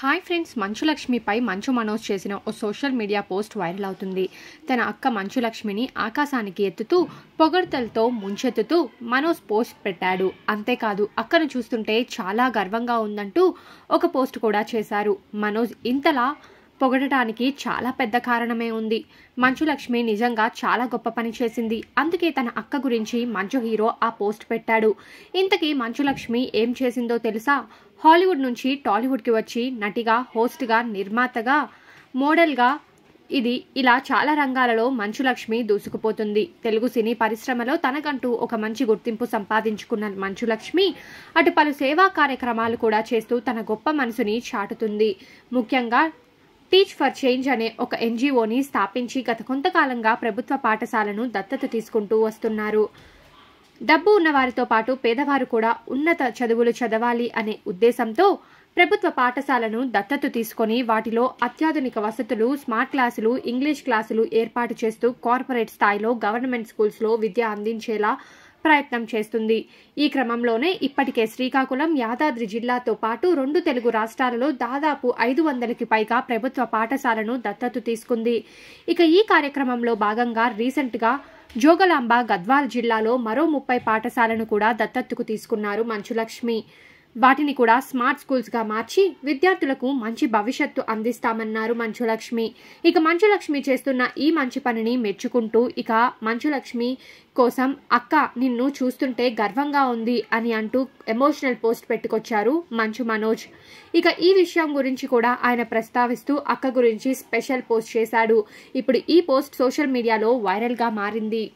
hi friends మంచులక్ష్మిపై Manchu Manoj చేసిన ఓ social media post viral అవుతుంది తన అక్క మంచులక్ష్మిని ఆకాశానికి ఎత్తుతూ పొగడ్తలతో ముంచెత్తుతూ మనోజ్ పోస్ట్ పెట్టాడు అంతేకాదు అక్కను చూస్తుంటే చాలా గర్వంగా ఉందంటూ ఒక పోస్ట్ కూడా చేశారు మనోజ్ ఇంతలా పొగడటానికి చాలా పెద్ద కారణమే ఉంది మంచు లక్ష్మి నిజంగా చాలా గొప్ప పని చేసింది అందుకే తన అక్క గురించి మంచు హీరో ఆ పోస్ట్ పెట్టాడు ఇంతకీ మంచు లక్ష్మి ఏం చేసిందో తెలుసా హాలీవుడ్ నుంచి టాలీవుడ్కి వచ్చి నటిగా హోస్ట్గా నిర్మాతగా మోడల్గా ఇది ఇలా చాలా రంగాలలో మంచు లక్ష్మి దూసుకుపోతుంది తెలుగు సినీ పరిశ్రమలో తనకంటూ ఒక మంచి గుర్తింపు సంపాదించుకున్న మంచు లక్ష్మి అటు పలు సేవా కార్యక్రమాలు కూడా చేస్తూ తన గొప్ప మనసుని చాటుతుంది ముఖ్యంగా టీచ్ ఫర్ చేంజ్ అనే ఒక ఎన్జీఓని స్థాపించి గత కొంతకాలంగా ప్రభుత్వ పాఠశాలను దత్తత తీసుకుంటూ వస్తున్నారు డబ్బు ఉన్నవారితో పాటు పేదవారు కూడా ఉన్నత చదువులు చదవాలి అనే ఉద్దేశంతో ప్రభుత్వ పాఠశాలను దత్తత తీసుకొని వాటిలో అత్యాధునిక వసతులు స్మార్ట్ క్లాసులు ఇంగ్లీష్ క్లాసులు ఏర్పాటు చేస్తూ కార్పొరేట్ స్థాయిలో గవర్నమెంట్ స్కూల్స్లో విద్య అందించేలా ప్రయత్నం చేస్తుంది ఈ క్రమంలోనే ఇప్పటికే శ్రీకాకుళం యాదాద్రి జిల్లాతో పాటు రెండు తెలుగు రాష్ట్రాలలో దాదాపు ఐదు వందలకి పైగా ప్రభుత్వ పాఠశాలను దత్తతు తీసుకుంది ఇక ఈ కార్యక్రమంలో భాగంగా రీసెంట్గా జోగలాంబ గద్వాల్ జిల్లాలో మరో ముప్పై పాఠశాలను కూడా దత్తత్తుకు తీసుకున్నారు మంచులక్ష్మి వాటిని కూడా స్మార్ట్ స్కూల్స్గా మార్చి విద్యార్థులకు మంచి భవిష్యత్తు అందిస్తామన్నారు మంచులక్ష్మి ఇక మంచులక్ష్మి చేస్తున్న ఈ మంచి పనిని మెచ్చుకుంటూ ఇక మంచులక్ష్మి కోసం అక్క నిన్ను చూస్తుంటే గర్వంగా ఉంది అని అంటూ ఎమోషనల్ పోస్ట్ పెట్టుకొచ్చారు మంచు మనోజ్ ఇక ఈ విషయం గురించి కూడా ఆయన ప్రస్తావిస్తూ అక్క గురించి స్పెషల్ పోస్ట్ చేశాడు ఇప్పుడు ఈ పోస్ట్ సోషల్ మీడియాలో వైరల్గా మారింది